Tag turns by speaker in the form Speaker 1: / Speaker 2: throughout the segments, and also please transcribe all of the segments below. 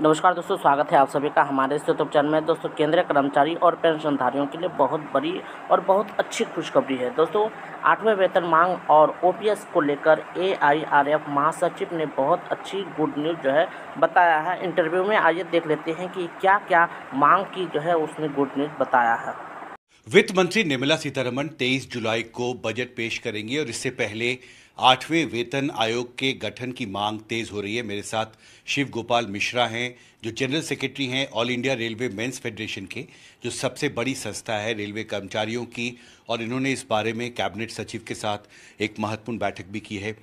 Speaker 1: नमस्कार दोस्तों स्वागत है आप सभी का हमारे इस यूट्यूब चैनल में दोस्तों केंद्रीय कर्मचारी और पेंशनधारियों के लिए बहुत बड़ी और बहुत अच्छी खुशखबरी है दोस्तों आठवें वेतन मांग और ओपीएस को लेकर एआईआरएफ महासचिव ने बहुत अच्छी गुड न्यूज़ जो है बताया है इंटरव्यू में आइए देख लेते हैं कि क्या क्या मांग की जो है उसने गुड न्यूज़ बताया है
Speaker 2: वित्त मंत्री निर्मला सीतारमन तेईस जुलाई को बजट पेश करेंगी और इससे पहले आठवें वेतन आयोग के गठन की मांग तेज हो रही है मेरे साथ शिव गोपाल मिश्रा हैं जो जनरल सेक्रेटरी हैं all India railway men's federation के जो सबसे बड़ी संस्था है रेलवे कर्मचारियों की और इन्होंने इस बारे में कैबिनेट सचिव के साथ एक महत्वपूर्ण बैठक भी की है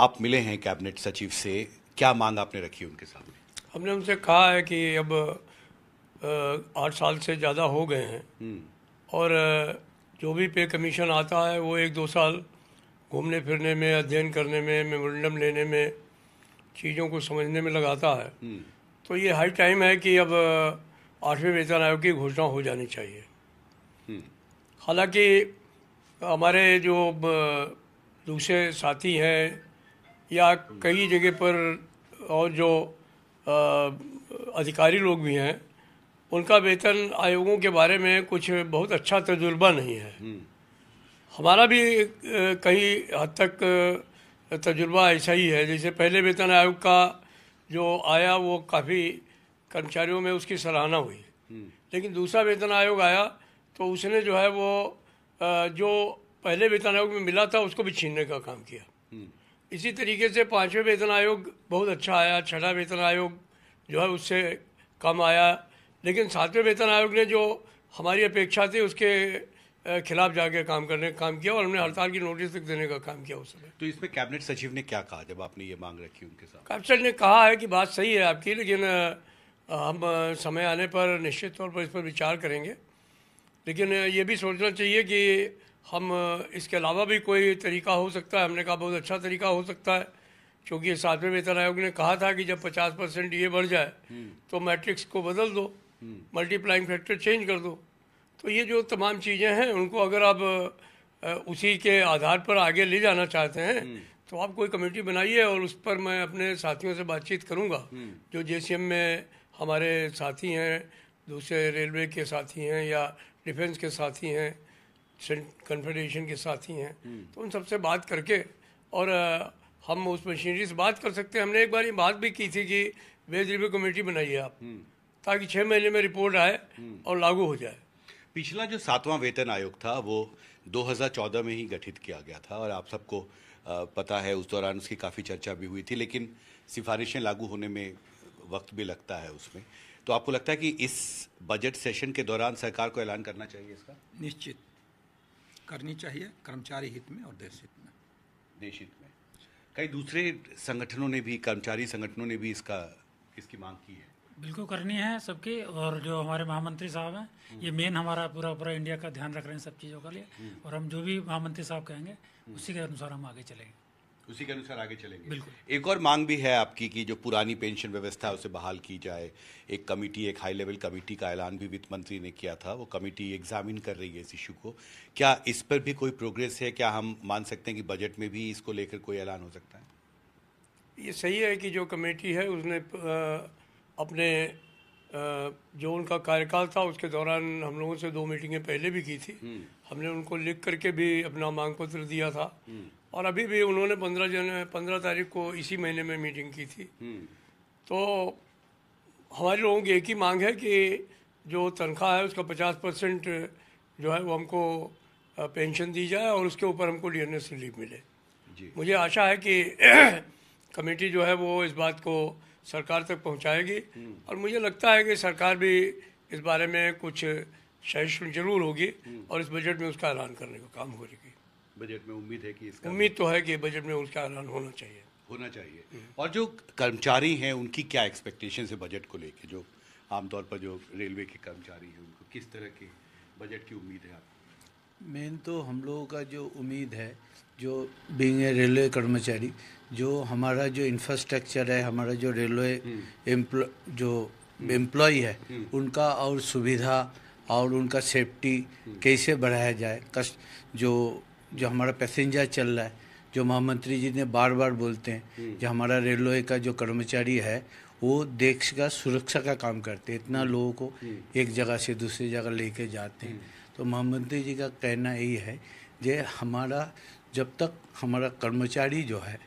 Speaker 2: आप मिले हैं कैबिनेट सचिव से क्या मांग आपने रखी उनके सामने
Speaker 1: हमने उनसे कहा है कि अब आठ साल से ज़्यादा हो गए हैं हम्म। और जो भी पे कमीशन आता है वो एक दो साल घूमने फिरने में अध्ययन करने में मेमोरेंडम लेने में चीज़ों को समझने में लगाता है हम्म। तो ये हाई टाइम है कि अब आठवें वेतन आयोग की घोषणा हो जानी चाहिए हम्म। हालांकि हमारे जो दूसरे साथी हैं या कई जगह पर और जो अधिकारी लोग भी हैं उनका वेतन आयोगों के बारे में कुछ बहुत अच्छा तजुर्बा नहीं है हम्म। हमारा भी कहीं हद तक तजुर्बा ऐसा ही है जैसे पहले वेतन आयोग का जो आया वो काफ़ी कर्मचारियों में उसकी सराहना हुई हम्म। लेकिन दूसरा वेतन आयोग आया तो उसने जो है वो जो पहले वेतन आयोग में मिला था उसको भी छीनने का काम किया हम्म। इसी तरीके से पाँचवें वेतन आयोग बहुत अच्छा आया छठा वेतन आयोग जो है उससे कम आया लेकिन सातवें वेतन आयोग ने जो हमारी अपेक्षा थी उसके खिलाफ जाके काम करने का काम किया और हमने हड़ताल की नोटिस तक देने का काम
Speaker 2: किया उस समय तो इसमें कैबिनेट सचिव ने क्या कहा जब आपने ये मांग रखी उनके साथ
Speaker 1: कैबिनेट ने कहा है कि बात सही है आपकी लेकिन हम समय आने पर निश्चित तौर पर इस पर विचार करेंगे लेकिन ये भी सोचना चाहिए कि हम इसके अलावा भी कोई तरीका हो सकता है हमने कहा बहुत अच्छा तरीका हो सकता है क्योंकि सातवें वेतन आयोग ने कहा था कि जब 50 परसेंट ये बढ़ जाए हम्म। तो मैट्रिक्स को बदल दो मल्टीप्लाइंग फैक्टर चेंज कर दो तो ये जो तमाम चीज़ें हैं उनको अगर आप उसी के आधार पर आगे ले जाना चाहते हैं हम्म। तो आप कोई कमेटी बनाइए और उस पर मैं अपने साथियों से बातचीत करूंगा हम्म। जो जे में हमारे साथी हैं दूसरे रेलवे के साथी हैं या डिफेंस के साथी हैं कन्फेडरेशन के साथी हैं हम्म। तो उन सबसे बात करके और हम उस मशीनरी से बात कर सकते हैं हमने एक बार ये बात भी की थी कि वेज रिव्यू कमेटी बनाइए आप ताकि छः महीने में रिपोर्ट आए
Speaker 2: और लागू हो जाए पिछला जो सातवां वेतन आयोग था वो 2014 में ही गठित किया गया था और आप सबको पता है उस दौरान उसकी काफ़ी चर्चा भी हुई थी लेकिन सिफारिशें लागू होने में वक्त भी लगता है उसमें तो आपको लगता है कि इस बजट सेशन के दौरान सरकार को ऐलान करना चाहिए इसका निश्चित करनी चाहिए कर्मचारी हित में और देश हित में देश हित में कई दूसरे संगठनों ने भी कर्मचारी संगठनों ने भी इसका इसकी मांग की है
Speaker 1: बिल्कुल करनी है सबकी और जो हमारे महामंत्री साहब हैं हम्म। ये मेन हमारा पूरा पूरा इंडिया का ध्यान रख रहे हैं सब चीज़ों के लिए हम्म। और हम जो भी महामंत्री साहब कहेंगे हम्म। उसी के अनुसार
Speaker 2: हम आगे चलेंगे उसी के अनुसार आगे चलेंगे बिल्कुल एक और मांग भी है आपकी कि जो पुरानी पेंशन व्यवस्था है उसे बहाल की जाए एक कमेटी एक हाई लेवल कमेटी का ऐलान भी वित्त मंत्री ने किया था वो कमेटी एग्जामिन कर रही है इस इशू को क्या इस पर भी कोई प्रोग्रेस है क्या हम मान सकते हैं कि बजट में भी इसको लेकर कोई ऐलान हो सकता
Speaker 1: है ये सही है कि जो कमेटी है उसने अपने जो उनका कार्यकाल था उसके दौरान हम लोगों से दो मीटिंगें पहले भी की थी हम्म। हमने उनको लिख करके भी अपना मांग पत्र दिया था हम्म। और अभी भी उन्होंने पंद्रह जन पंद्रह तारीख को इसी महीने में मीटिंग की थी हम्म। तो हमारे लोगों की एक ही मांग है कि जो तनख्वाह है उसका पचास परसेंट जो है वो हमको पेंशन दी जाए और उसके ऊपर हमको डी एन एस रिलीफ मिले मुझे आशा है कि कमेटी जो है वो इस बात को सरकार तक पहुंचाएगी हम्म। और मुझे लगता है कि सरकार भी इस बारे में कुछ सहिष्णु जरूर होगी हम्म। और इस बजट में उसका ऐलान करने का काम हो जाएगी
Speaker 2: बजट में उम्मीद है कि इसका उम्मीद
Speaker 1: तो है कि बजट में उसका ऐलान होना चाहिए
Speaker 2: होना चाहिए हम्म। और जो कर्मचारी हैं उनकी क्या एक्सपेक्टेशन है बजट को लेकर जो आमतौर पर जो रेलवे के कर्मचारी हैं उनको किस तरह के बजट की उम्मीद है आपको मेन तो हम लोगों का जो उम्मीद है जो बींग ए रेलवे कर्मचारी जो हमारा जो इंफ्रास्ट्रक्चर है हमारा जो रेलवे हम्म। जो एम्प्लॉय हम्म। है हम्म। उनका और सुविधा और उनका सेफ्टी कैसे बढ़ाया जाए कस्ट जो जो हमारा पैसेंजर चल रहा है जो महामंत्री जी ने बार बार बोलते हैं जो हमारा रेलवे का जो कर्मचारी है वो देश का सुरक्षा का काम करते हैं इतना लोगों को एक जगह से दूसरी जगह लेके जाते हैं तो मोहम्मदी जी का कहना यही है जे हमारा जब तक हमारा कर्मचारी जो है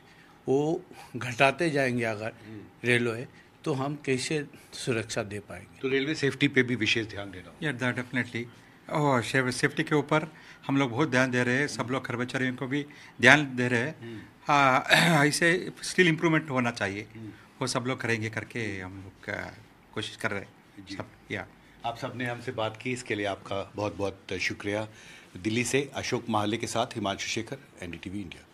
Speaker 2: वो घटाते जाएंगे अगर हम्म। रेलवे तो हम कैसे सुरक्षा दे पाएंगे तो रेलवे सेफ्टी पे भी विशेष ध्यान देना या yeah, डेफिनेटली oh, और सेफ्टी के ऊपर हम लोग बहुत ध्यान दे रहे हैं सब लोग कर्मचारियों को भी ध्यान दे रहे हैं हम्म। इसे स्टिल इम्प्रूवमेंट होना चाहिए हम्म। वो सब लोग करेंगे करके हम लोग कोशिश कर रहे हैं सब या yeah. आप सब ने हमसे बात की इसके लिए आपका बहुत बहुत शुक्रिया दिल्ली से अशोक महाले के साथ हिमांशु शेखर एनडीटीवी इंडिया